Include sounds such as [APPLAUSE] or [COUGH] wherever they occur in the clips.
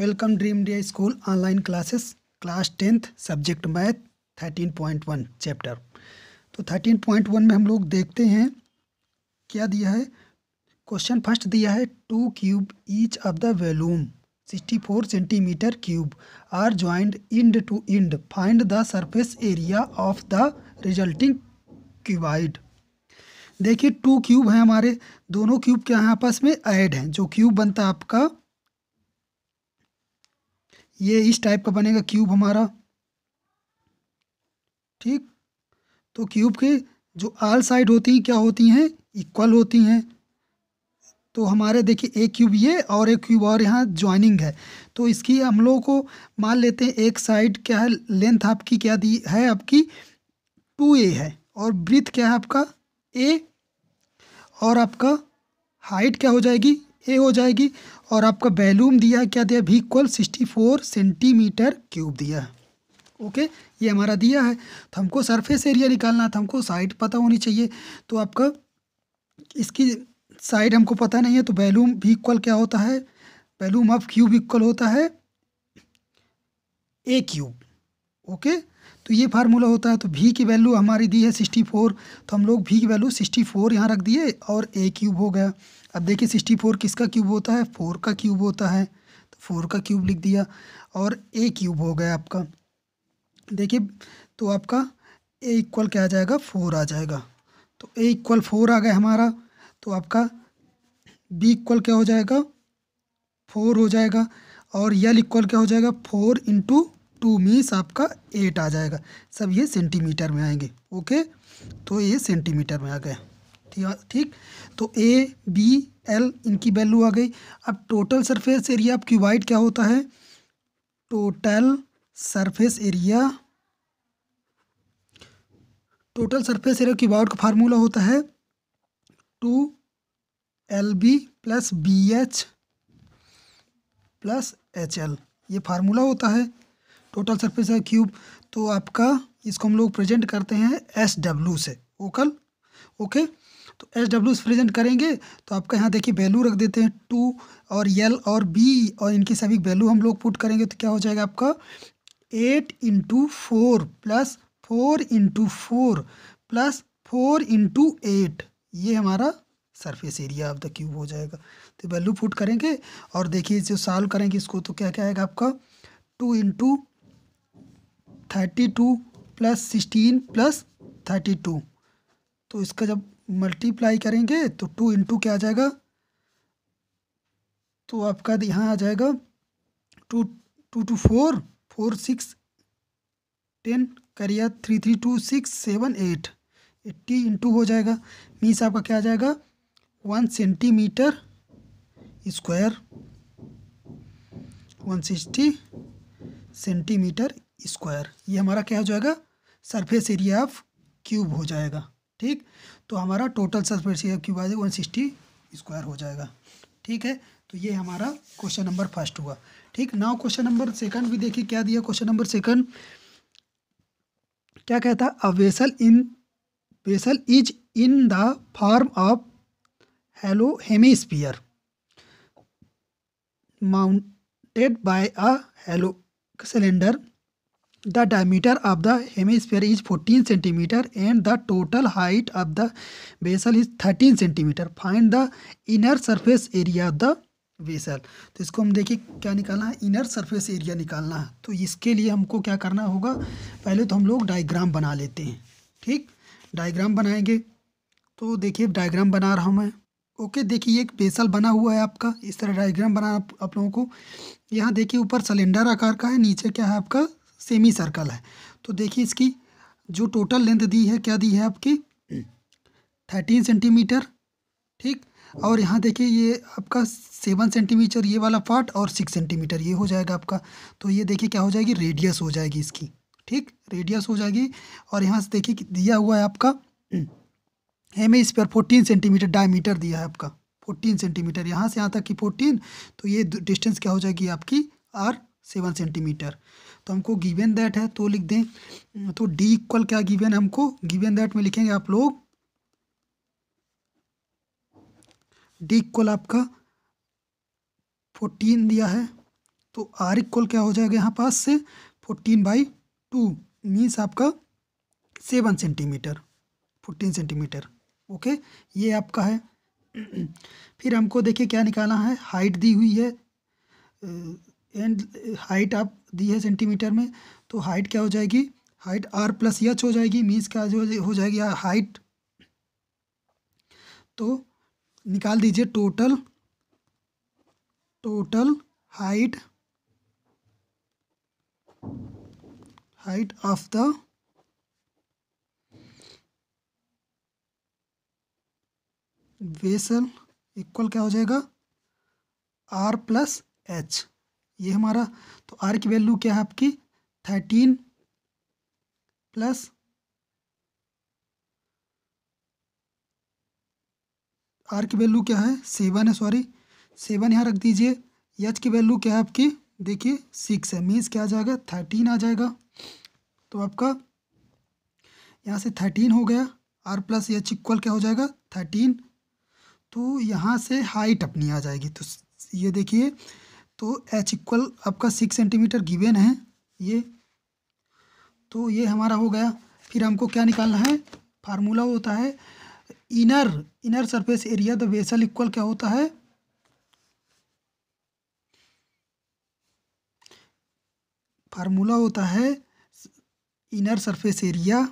Welcome dream India school online classes class tenth subject math thirteen point one chapter तो thirteen point one में हम लोग देखते हैं क्या दिया है क्वेश्चन फर्स्ट दिया है two cube each of the volume sixty four centimetre cube are joined end to end find the surface area of the resulting cuboid देखिए टू क्यूब हैं हमारे दोनों क्यूब क्या हैं आपस में ऐड हैं जो क्यूब बनता है आपका ये इस टाइप का बनेगा क्यूब हमारा ठीक तो क्यूब के जो आल साइड होती हैं क्या होती हैं इक्वल होती हैं तो हमारे देखिए एक क्यूब ये और एक क्यूब और यहाँ ज्वाइनिंग है तो इसकी हम लोगों को मान लेते हैं एक साइड क्या है लेंथ आपकी क्या दी है आपकी टू ए है और ब्रिथ क्या है आपका ए और आपका हाइट क्या हो जाएगी ये हो जाएगी और आपका बैलूम दिया क्या दिया भी equal sixty four centimetre cube दिया ओके ये हमारा दिया है तो हमको सरफेस एरिया निकालना था तो हमको साइड पता होनी चाहिए तो आपका इसकी साइड हमको पता नहीं है तो बैलूम भी इक्वल क्या होता है बैलूम ऑफ क्यूब इक्वल होता है ए क्यूब ओके तो ये फार्मूला होता है तो भी की वैल्यू हमारी दी है सिक्सटी फोर तो हम लोग भी की वैल्यू सिक्सटी फोर यहाँ रख दिए और ए क्यूब हो गया अब देखिए सिक्सटी फोर किसका क्यूब होता है फोर का क्यूब होता है तो फोर का क्यूब लिख दिया और ए क्यूब हो गया आपका देखिए तो आपका ए इक्वल क्या आ जाएगा फोर आ जाएगा तो ए इक्वल फोर आ गया हमारा तो आपका बी इक्वल क्या हो जाएगा फोर हो जाएगा और यल इक्वल क्या हो जाएगा फोर इंटू टू मीस आपका एट आ जाएगा सब ये सेंटीमीटर में आएंगे ओके तो ये सेंटीमीटर में आ गए ठीक तो ए बी एल इनकी वैल्यू आ गई अब total surface area of cuboid क्या होता है total surface area total surface area cuboid का फार्मूला होता है two L B plus B H plus H L ये फार्मूला होता है टोटल सरफेस है क्यूब तो आपका इसको हम लोग प्रेजेंट करते हैं एस डब्ल्यू से ओकल ओके तो एस डब्ल्यू से प्रेजेंट करेंगे तो आपका यहाँ देखिए वैल्यू रख देते हैं टू और यल और बी और इनकी सभी वैल्यू हम लोग पुट करेंगे तो क्या हो जाएगा आपका eight into four plus four into four plus four into eight ये हमारा surface area of the cube हो जाएगा तो वैल्यू पुट करेंगे और देखिए जो सॉल्व करेंगे इसको तो क्या क्या आएगा आपका two into thirty two plus sixteen plus thirty two तो इसका जब मल्टीप्लाई करेंगे तो टू इंटू क्या आ जाएगा तो आपका यहाँ आ जाएगा two two two four four six ten करिए three three two six seven eight eighty into हो जाएगा मीस आपका क्या आ जाएगा one centimetre square one sixty centimetre square ये हमारा क्या हो जाएगा सरफेस एरिया ऑफ क्यूब हो जाएगा ठीक तो हमारा टोटल सरफेस एरिया क्यूब आ जाएगा वन सिक्सटी स्क्वायर हो जाएगा ठीक है तो ये हमारा क्वेश्चन नंबर फर्स्ट हुआ ठीक नाउ क्वेश्चन नंबर सेकंड भी देखिए क्या दिया क्वेश्चन नंबर सेकंड क्या कहता है a vessel in vessel is in the form of hollow sphere mounted by a hollow cylinder the diameter of the hemisphere is 14 centimetre and the total height of the vessel is 13 centimetre find the inner surface area of the vessel तो इसको हम देखिए क्या निकालना है inner surface area निकालना है तो इसके लिए हमको क्या करना होगा पहले तो हम लोग डायग्राम बना लेते हैं ठीक डायग्राम बनाएंगे तो देखिए डायग्राम बना रहा हूँ मैं ओके देखिए एक बेसल बना हुआ है आपका इस तरह डायग्राम बना आप लोगों को यहाँ देखिए ऊपर सिलेंडर आकार का है नीचे क्या है आपका सेमी सर्कल है तो देखिए इसकी जो टोटल लेंथ दी है क्या दी है आपकी थर्टीन सेंटीमीटर ठीक और यहाँ देखिए ये आपका सेवन सेंटीमीटर ये वाला पार्ट और सिक्स सेंटीमीटर ये हो जाएगा आपका तो ये देखिए क्या हो जाएगी रेडियस हो जाएगी इसकी ठीक रेडियस हो जाएगी और यहाँ से देखिए दिया हुआ है आपका M A square fourteen centimetre diameter दिया है आपका फोर्टीन सेंटीमीटर यहाँ से यहाँ तक कि फोर्टीन तो ये डिस्टेंस क्या हो जाएगी आपकी आर सेवन सेंटीमीटर तो हमको गिवन दैट है तो लिख दें तो d इक्वल क्या गिवन हमको गिवन दैट में लिखेंगे आप लोग d इक्वल आपका फोर्टीन दिया है तो r इक्वल क्या हो जाएगा यहाँ पास से फोर्टीन बाई टू मीन्स आपका seven centimetre fourteen centimetre okay ये आपका है [CLEARS THROAT] फिर हमको देखिए क्या निकालना है हाइट दी हुई है एंड हाइट आप दी है सेंटीमीटर में तो हाइट क्या हो जाएगी हाइट आर प्लस एच हो जाएगी मीन्स क्या जो हो जाएगी हाइट तो निकाल दीजिए total total height height of the vessel equal क्या हो जाएगा आर प्लस एच ये हमारा तो आर की वैल्यू क्या है आपकी थर्टीन प्लस आर की वैल्यू क्या है सेवन है सॉरी सेवन यहाँ रख दीजिए एच की वैल्यू क्या है आपकी देखिए सिक्स है मीन्स क्या आ जाएगा थर्टीन आ जाएगा तो आपका यहाँ से थर्टीन हो गया आर प्लस एच इक्वल क्या हो जाएगा थर्टीन तो यहाँ से हाइट अपनी आ जाएगी तो ये देखिए तो एच इक्वल आपका सिक्स सेंटीमीटर गिवेन है ये तो ये हमारा हो गया फिर हमको क्या निकालना है फार्मूला होता है inner inner surface area the vessel equal क्या होता है फार्मूला होता है इनर सरफेस एरिया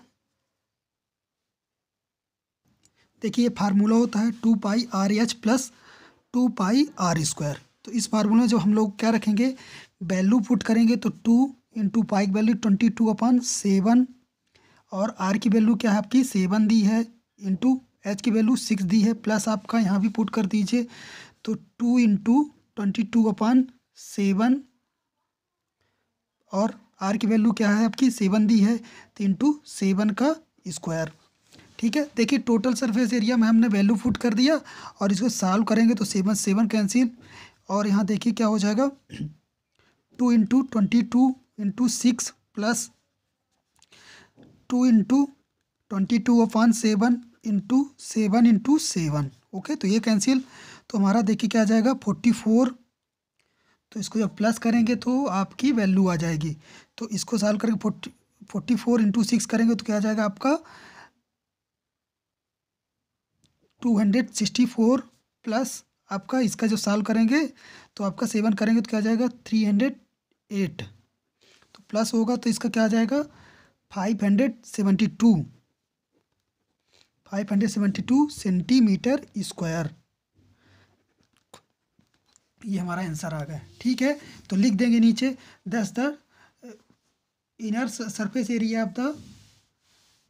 देखिए फार्मूला होता है two pi R H plus two pi R square तो इस फार्मूले में जब हम लोग क्या रखेंगे वैल्यू पुट करेंगे तो टू इंटू पाई की value twenty two upon seven और आर की वैल्यू क्या है आपकी सेवन दी है इंटू एच की वैल्यू सिक्स दी है प्लस आपका यहाँ भी पुट कर दीजिए तो two into twenty two upon seven और आर की वैल्यू क्या है आपकी सेवन दी है तो इंटू सेवन का स्क्वायर ठीक है देखिए टोटल सरफेस एरिया में हमने वैल्यू फुट कर दिया और इसको सॉल्व करेंगे तो सेवन सेवन कैंसिल और यहाँ देखिए क्या हो जाएगा two into twenty two into six plus two into twenty two upon seven into seven into seven okay तो ये कैंसिल तो हमारा देखिए क्या आ जाएगा फोर्टी फोर तो इसको जब प्लस करेंगे तो आपकी वैल्यू आ जाएगी तो इसको सॉल्व करके forty forty four into six करेंगे तो क्या आ जाएगा आपका two hundred sixty four plus आपका इसका जो सॉल्व करेंगे तो आपका सेवन करेंगे तो क्या जाएगा थ्री हंड्रेड एट तो प्लस होगा तो इसका क्या आ जाएगा five hundred seventy two five hundred seventy two centimetre square ये हमारा आंसर आ गया ठीक है तो लिख देंगे नीचे thus the inner surface area of the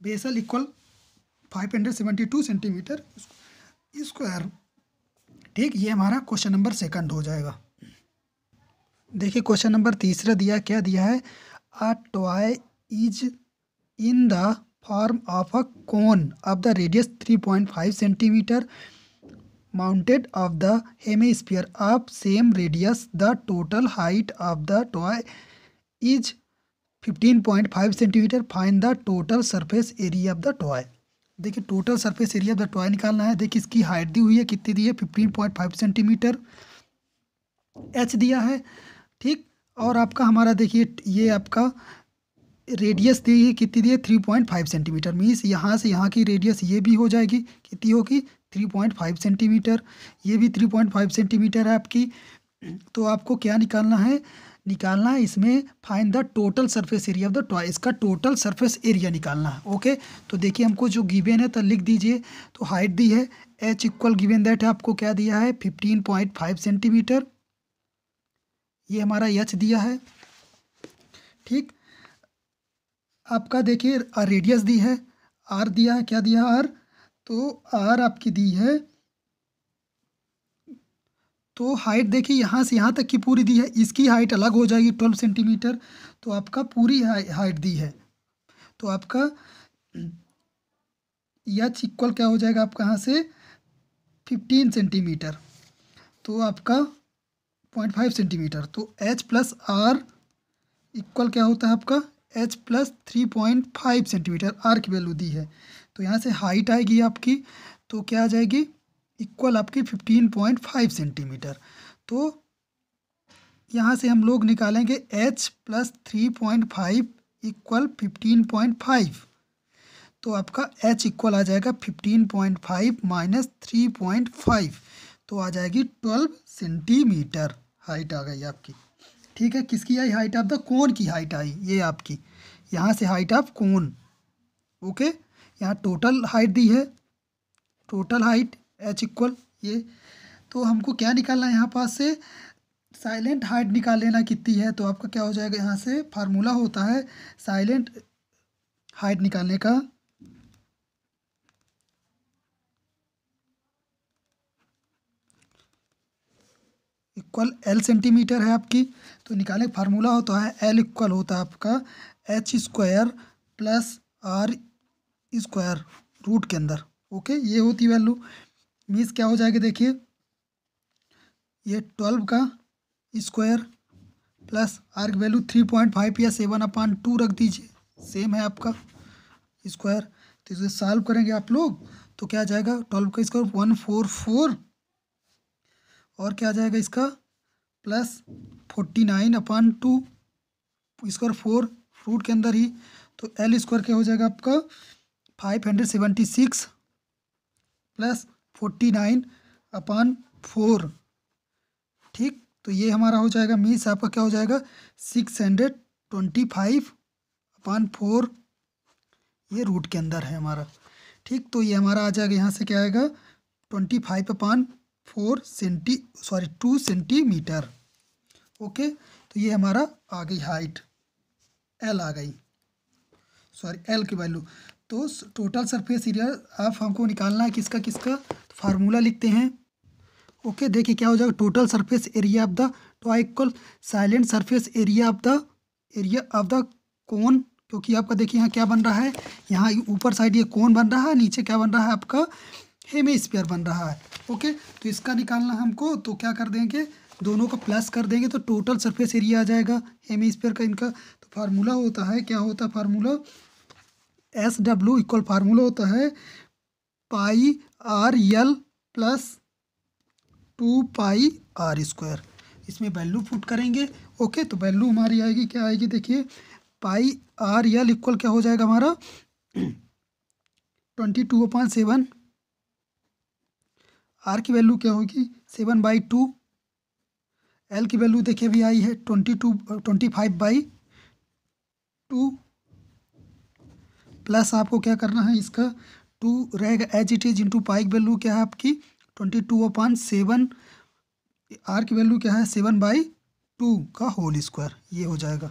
vessel equal five hundred seventy two centimetre square ठीक ये हमारा क्वेश्चन नंबर सेकंड हो जाएगा देखिए क्वेश्चन नंबर तीसरा दिया क्या दिया है a toy is in the form of a cone of the radius three point five centimetre mounted of the hemisphere of same radius the total height of the toy is fifteen point five centimetre find the total surface area of the toy देखिए total surface area of the toy निकालना है देखिए इसकी height दी हुई है कितनी दी है fifteen point five centimetre H दिया है ठीक और आपका हमारा देखिए ये आपका रेडियस दी है कितनी दी है three point five centimetre means यहाँ से यहाँ की रेडियस ये भी हो जाएगी कितनी होगी थ्री पॉइंट फाइव सेंटीमीटर ये भी थ्री पॉइंट फाइव सेंटीमीटर है आपकी तो आपको क्या निकालना है निकालना है इसमें find the total surface area of the toy इसका टोटल सरफेस एरिया निकालना है ओके तो देखिए हमको जो गिवेन है तो लिख दीजिए तो हाइट दी है एच इक्वल गिवेन दैट आपको क्या दिया है फिफ्टीन पॉइंट फाइव सेंटीमीटर ये हमारा एच दिया है ठीक आपका देखिए रेडियस दी है आर दिया है क्या दिया आर तो आर आपकी दी है तो हाइट देखिए यहाँ से यहाँ तक की पूरी दी है इसकी हाइट अलग हो जाएगी ट्वेल्व सेंटीमीटर तो आपका पूरी हाइट दी है तो आपका एच इक्वल क्या हो जाएगा आपका यहाँ से फिफ्टीन सेंटीमीटर तो आपका पॉइंट फाइव सेंटीमीटर तो एच प्लस आर इक्वल क्या होता है आपका H plus three point five centimetre R की वैल्यू दी है तो यहाँ से हाइट आएगी आपकी तो क्या आ जाएगी इक्वल आपकी फिफ्टीन पॉइंट फाइव सेंटीमीटर तो यहाँ से हम लोग निकालेंगे H plus three point five equal fifteen point five तो आपका एच इक्वल आ जाएगा fifteen point five minus three point five तो आ जाएगी ट्वेल्व सेंटीमीटर हाइट आ गई आपकी ठीक है किसकी आई हाइट ऑफ द कौन की हाइट आई ये आपकी यहाँ से हाइट ऑफ कौन ओके यहाँ टोटल हाइट दी है टोटल हाइट एच इक्वल ये तो हमको क्या निकालना है यहाँ पास से साइलेंट हाइट निकाल लेना कितनी है तो आपका क्या हो जाएगा यहाँ से फार्मूला होता है साइलेंट हाइट निकालने का इक्वल एल सेंटीमीटर है आपकी तो निकाले फार्मूला होता है एल इक्वल होता है आपका H square plus R square root के अंदर ओके ये होती वैल्यू मीन्स क्या हो जाएगा देखिए ये ट्वेल्व का square plus R value three point five या सेवन अपान टू रख दीजिए सेम है आपका स्क्वायर तो इसे सॉल्व करेंगे आप लोग तो क्या आ जाएगा ट्वेल्व का स्क्वायर वन फोर फोर और क्या आ जाएगा इसका plus forty nine upon two square four root के अंदर ही तो एल स्क्वायर क्या हो जाएगा आपका five hundred seventy six plus forty nine upon four ठीक तो ये हमारा हो जाएगा मीन्स आपका क्या हो जाएगा six hundred twenty five upon four ये रूट के अंदर है हमारा ठीक तो ये हमारा आ जाएगा यहाँ से क्या आएगा twenty five upon four centi sorry two centimetre okay तो ये हमारा आ गई हाइट एल आ गई सॉरी एल की वैल्यू तो टोटल सरफेस एरिया आप हमको निकालना है किसका किसका फार्मूला लिखते हैं ओके देखिए क्या हो जाएगा total surface area of the I equal silent surface area of the area of the cone क्योंकि आपका देखिए यहाँ क्या बन रहा है यहाँ ऊपर साइड ये कौन बन रहा है नीचे क्या बन रहा है आपका हेमी स्पेयर बन रहा है ओके तो इसका निकालना हमको तो क्या कर देंगे दोनों को प्लस कर देंगे तो टोटल सरफेस एरिया आ जाएगा हेमी स्पेयर का इनका तो फार्मूला होता है क्या होता है formula S W equal formula होता है pi R L plus two pi R square इसमें वैल्यू फुट करेंगे ओके तो वैल्यू हमारी आएगी क्या आएगी देखिए पाई आर एल इक्वल क्या हो जाएगा हमारा twenty two upon seven R की वैल्यू क्या होगी सेवन बाई टू एल की वैल्यू देखिए अभी आई है twenty two twenty five by two plus आपको क्या करना है इसका टू रहेगा as it is into pi की वैल्यू क्या है आपकी twenty two upon seven R की वैल्यू क्या है सेवन बाई टू का होल स्क्वायर ये हो जाएगा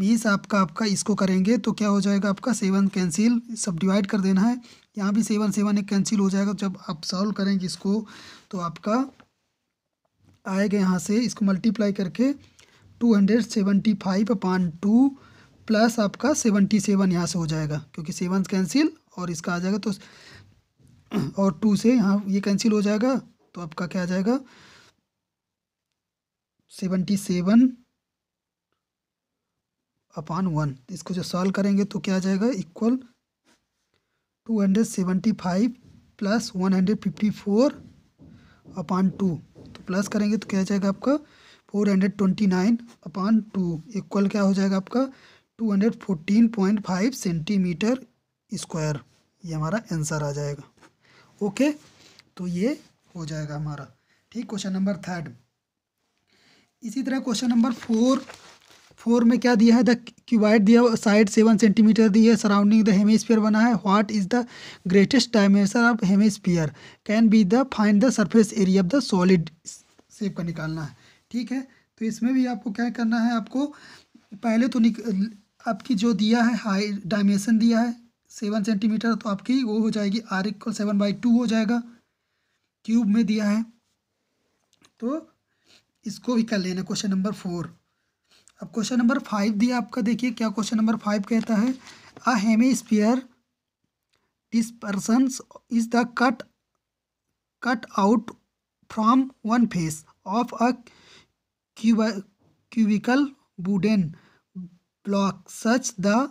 मीन्स आपका आपका इसको करेंगे तो क्या हो जाएगा आपका सेवन कैंसिल सब डिवाइड कर देना है यहाँ भी सेवन सेवन एक कैंसिल हो जाएगा जब आप सॉल्व करेंगे इसको तो आपका आएगा यहाँ से इसको मल्टीप्लाई करके two hundred seventy five upon two plus आपका सेवेंटी सेवन यहाँ से हो जाएगा क्योंकि सेवन कैंसिल और इसका आ जाएगा तो और टू से यहाँ ये कैंसिल हो जाएगा तो आपका क्या आ जाएगा सेवेंटी सेवन अपान वन इसको जो सॉल्व करेंगे तो क्या आ जाएगा equal two hundred seventy five plus one hundred fifty four upon two तो प्लस करेंगे तो क्या आ जाएगा आपका four hundred twenty nine upon two equal क्या हो जाएगा आपका two hundred fourteen point five centimetre square ये हमारा आंसर आ जाएगा ओके तो ये हो जाएगा हमारा ठीक क्वेश्चन नंबर थर्ड इसी तरह क्वेश्चन नंबर फोर फोर में क्या दिया है द क्यूबाइट दिया साइड सेवन सेंटीमीटर दी है सराउंडिंग द हेमेस्फीयर बना है what is the greatest dimension of hemisphere can be the find the surface area of the solid shape का निकालना है ठीक है तो इसमें भी आपको क्या करना है आपको पहले तो निक आपकी जो दिया है हाई डायमेंशन दिया है सेवन सेंटीमीटर तो आपकी वो हो जाएगी R equal seven by two हो जाएगा क्यूब में दिया है तो इसको भी कर लेना क्वेश्चन नंबर फोर अब क्वेश्चन नंबर फाइव दिया आपका देखिए क्या क्वेश्चन नंबर फाइव कहता है a hemisphere depression is the cut cut out from one face of a cubical wooden block such the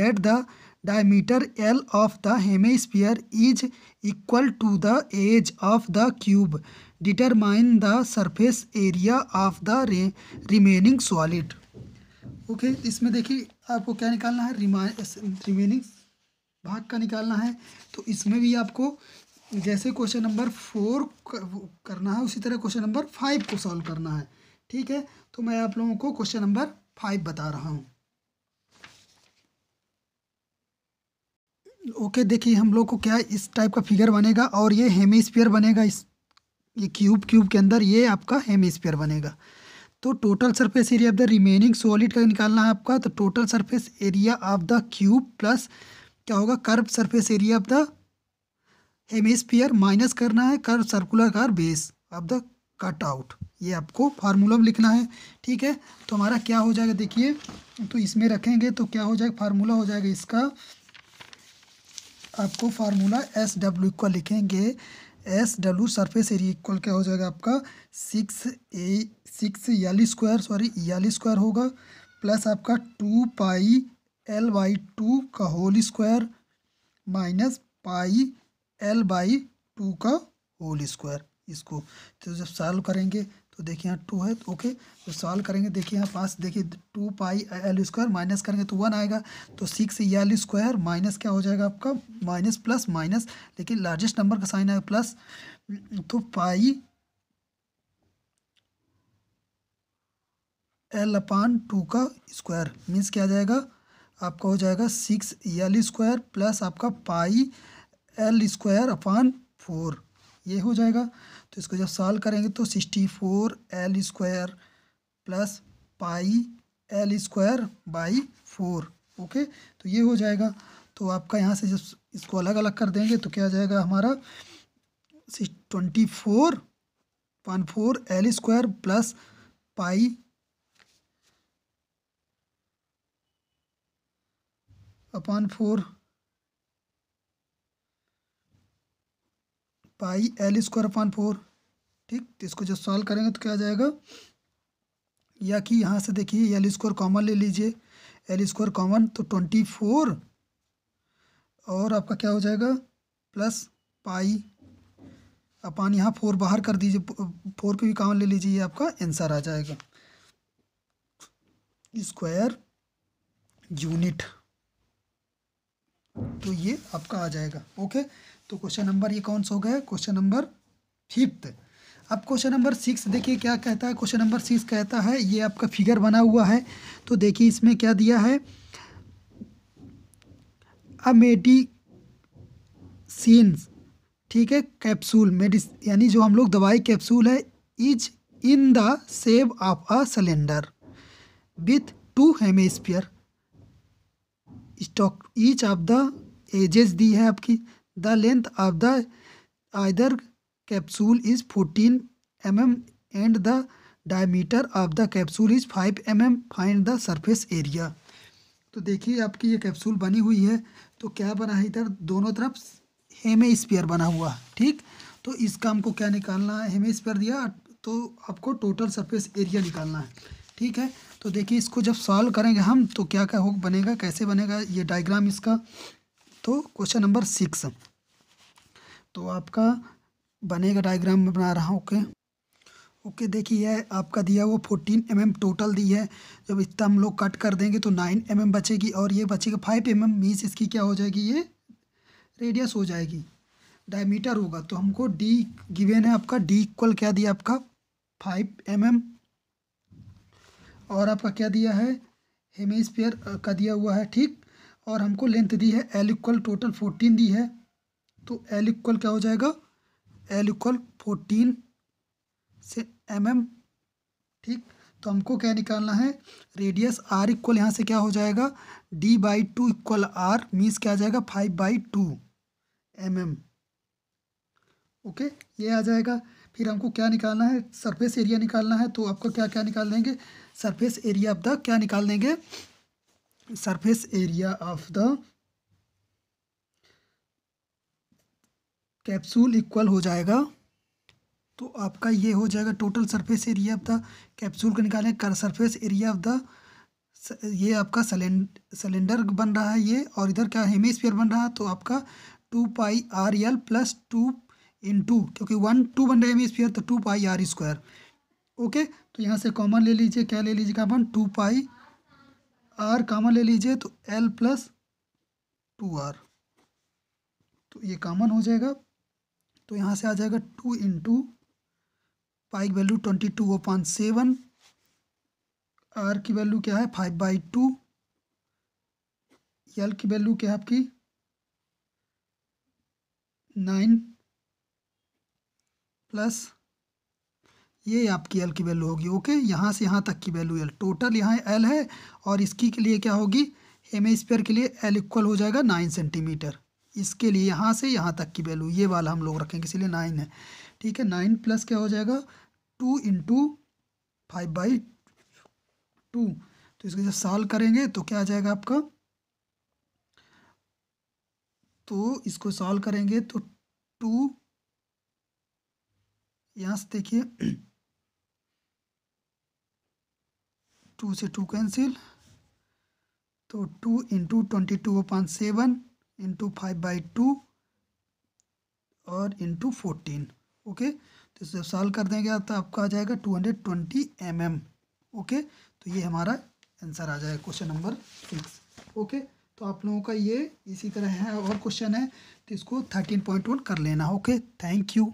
that the diameter L of the hemisphere is equal to the edge of the cube determine the surface area of the re remaining solid. Okay इसमें देखिए आपको क्या निकालना है remaining भाग का निकालना है तो इसमें भी आपको जैसे क्वेश्चन नंबर फोर करना है उसी तरह क्वेश्चन नंबर फाइव को सॉल्व करना है ठीक है तो मैं आप लोगों को क्वेश्चन नंबर फाइव बता रहा हूँ ओके देखिए हम लोग को क्या इस टाइप का फिगर बनेगा और ये हेमिस्फीयर बनेगा इस ये क्यूब क्यूब के अंदर ये आपका हेमिस्फीयर बनेगा तो total surface area of the remaining solid का निकालना है आपका तो total surface area of the cube plus क्या होगा curve surface area of the hemisphere minus करना है curve circular car base of the cut out ये आपको फार्मूला में लिखना है ठीक है तो हमारा क्या हो जाएगा देखिए तो इसमें रखेंगे तो क्या हो जाएगा फार्मूला हो जाएगा इसका आपको फार्मूला एस डब्ल्यू इक्वल लिखेंगे S W surface area equal क्या हो जाएगा आपका six A six L square sorry L square होगा प्लस आपका two pi L by two का whole square minus pi L by two का होल स्क्वायर इसको तो जब सॉल्व करेंगे तो देखिए यहाँ टू है तो ओके तो सॉल्व करेंगे देखिए यहाँ पास देखिए two pi L square minus करेंगे तो वन आएगा तो सिक्स एल स्क्वायर माइनस क्या हो जाएगा आपका माइनस प्लस माइनस लेकिन लार्जेस्ट नंबर का साइन आएगा प्लस तो पाई एल अपान टू का स्क्वायर मीन्स क्या जाएगा आपका हो जाएगा सिक्स एल स्क्वायर प्लस आपका pi L square upon four ये हो जाएगा तो इसको जब सॉल्व करेंगे तो sixty four L square plus pi L square by four okay तो ये हो जाएगा तो आपका यहाँ से जब इसको अलग अलग कर देंगे तो क्या आ जाएगा हमारा twenty four one four L square plus pi upon four pi L square upon four ठीक तो इसको जब सॉल्व करेंगे तो क्या आ जाएगा या कि यहाँ से देखिए एल स्क्वायर कॉमन ले लीजिए एल स्क्वायर कॉमन तो ट्वेंटी फोर और आपका क्या हो जाएगा प्लस पाई अपान यहाँ फोर बाहर कर दीजिए फोर पे भी कॉमन ले लीजिए आपका आंसर आ जाएगा स्क्वायर यूनिट तो ये आपका आ जाएगा ओके तो क्वेश्चन नंबर ये कौन सा हो गया क्वेश्चन नंबर फिफ्थ अब क्वेश्चन नंबर सिक्स देखिए क्या कहता है क्वेश्चन नंबर सिक्स कहता है ये आपका फिगर बना हुआ है तो देखिए इसमें क्या दिया है अमेडिसिन्स ठीक है कैप्सूल मेडिस यानी जो हम लोग दवाई कैप्सूल है is in the shape of a cylinder with two hemisphere stuck each of the edges दी है आपकी the length of the either capsule is fourteen m m and the diameter of the capsule is five m m find the surface area तो देखिए आपकी ये capsule बनी हुई है तो क्या बना है इधर दोनों तरफ हेमे स्पेयर बना हुआ ठीक तो इसका हमको क्या निकालना है हेमे स्पेयर दिया तो आपको टोटल सरफेस एरिया निकालना है ठीक है तो देखिए इसको जब सॉल्व करेंगे हम तो क्या क्या हो बनेगा कैसे बनेगा ये डायग्राम इसका तो क्वेश्चन नंबर सिक्स तो आपका बनेगा डायग्राम में बना रहा हूँ ओके ओके देखिए यह आपका दिया वो फोर्टीन एम एम टोटल दी है जब इतना हम लोग कट कर देंगे तो नाइन एम एम बचेगी और ये बचेगा फाइव एम एम मीन्स इसकी क्या हो जाएगी ये रेडियस हो जाएगी डायमीटर होगा तो हमको डी गिवेन है आपका डी इक्वल क्या दिया आपका फाइव एम एम और आपका क्या दिया है हेमेस्फेयर का दिया हुआ है ठीक और हमको लेंथ दी है एल इक्वल टोटल फोर्टीन दी है तो एल इक्वल क्या हो जाएगा एल इक्वल फोर्टीन से एम mm, ठीक तो हमको क्या निकालना है रेडियस आर इक्वल यहाँ से क्या हो जाएगा D by two equal R means क्या आ जाएगा five by two m m okay ये आ जाएगा फिर हमको क्या निकालना है सरफेस एरिया निकालना है तो आपको क्या क्या निकाल देंगे सरफेस एरिया ऑफ द क्या निकाल देंगे surface area of the capsule equal हो जाएगा तो आपका ये हो जाएगा total surface area of the capsule का निकालें curved surface area of the ये आपका सिलेंडर बन रहा है ये और इधर क्या हेमेस्फीयर बन रहा है तो आपका two pi R L plus two in two क्योंकि वन टू बन रहा है हेमेस्फीयर तो two pi R square okay तो यहाँ से कॉमन ले लीजिए क्या ले लीजिएगा अपन टू पाई आर कामन ले लीजिए तो एल प्लस टू आर तो ये कामन हो जाएगा तो यहाँ से आ जाएगा टू इंटू पाई की वैल्यू ट्वेंटी टू वो पॉइंट सेवन आर की वैल्यू क्या है फाइव बाई टू एल की वैल्यू क्या है आपकी नाइन प्लस ये आपकी एल की वैल्यू होगी ओके यहाँ से यहाँ तक की वैल्यू एल टोटल यहाँ एल है और इसकी के लिए क्या होगी एम स्पेयर के लिए एल इक्वल हो जाएगा नाइन सेंटीमीटर इसके लिए यहाँ से यहाँ तक की वैल्यू ये वाला हम लोग रखेंगे इसीलिए नाइन है ठीक है नाइन प्लस क्या हो जाएगा two into five by two तो इसको जब साल करेंगे तो क्या आ जाएगा आपका तो इसको सॉल्व करेंगे तो टू यहाँ से देखिए टू से टू कैंसिल तो टू इंटू ट्वेंटी टू पाँच seven into five by two और इंटू फोर्टीन ओके तो इसे सॉल्व कर देंगे तो आपका आ जाएगा two hundred twenty m m okay तो ये हमारा आंसर आ जाएगा क्वेश्चन नंबर सिक्स ओके तो आप लोगों का ये इसी तरह है और क्वेश्चन है तो इसको थर्टीन पॉइंट वन कर लेना ओके थैंक यू